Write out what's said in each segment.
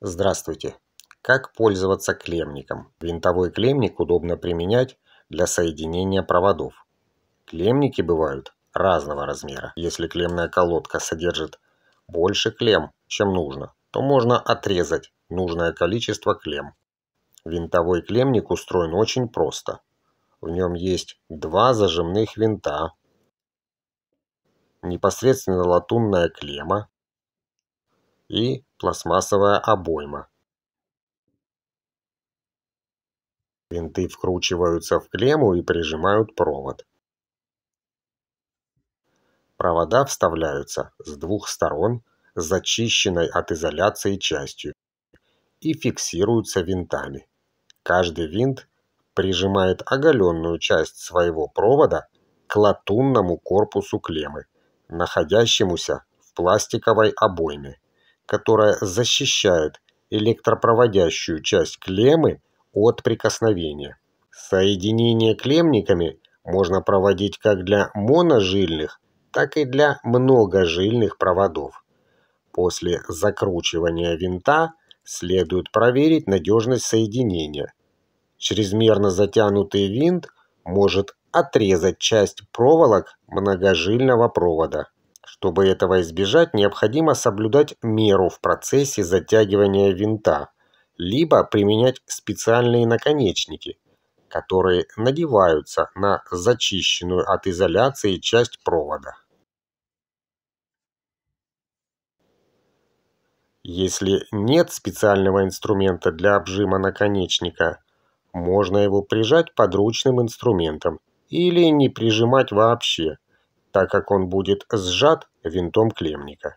Здравствуйте! Как пользоваться клемником? Винтовой клемник удобно применять для соединения проводов. Клемники бывают разного размера. Если клемная колодка содержит больше клем, чем нужно, то можно отрезать нужное количество клем. Винтовой клемник устроен очень просто. В нем есть два зажимных винта, непосредственно латунная клемма и пластмассовая обойма. Винты вкручиваются в клемму и прижимают провод. Провода вставляются с двух сторон с зачищенной от изоляции частью и фиксируются винтами. Каждый винт прижимает оголенную часть своего провода к латунному корпусу клеммы, находящемуся в пластиковой обойме которая защищает электропроводящую часть клеммы от прикосновения. Соединение клемниками можно проводить как для моножильных, так и для многожильных проводов. После закручивания винта следует проверить надежность соединения. Чрезмерно затянутый винт может отрезать часть проволок многожильного провода. Чтобы этого избежать, необходимо соблюдать меру в процессе затягивания винта, либо применять специальные наконечники, которые надеваются на зачищенную от изоляции часть провода. Если нет специального инструмента для обжима наконечника, можно его прижать подручным инструментом или не прижимать вообще – так как он будет сжат винтом клемника.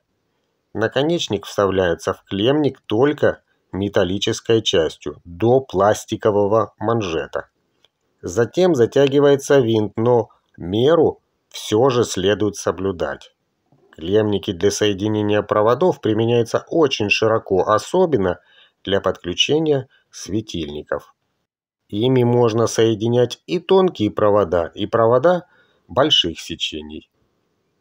Наконечник вставляется в клемник только металлической частью до пластикового манжета. Затем затягивается винт, но меру все же следует соблюдать. Клемники для соединения проводов применяются очень широко, особенно для подключения светильников. Ими можно соединять и тонкие провода, и провода больших сечений.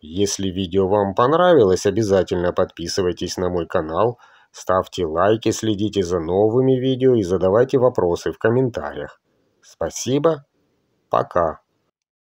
Если видео вам понравилось, обязательно подписывайтесь на мой канал, ставьте лайки, следите за новыми видео и задавайте вопросы в комментариях. Спасибо, пока.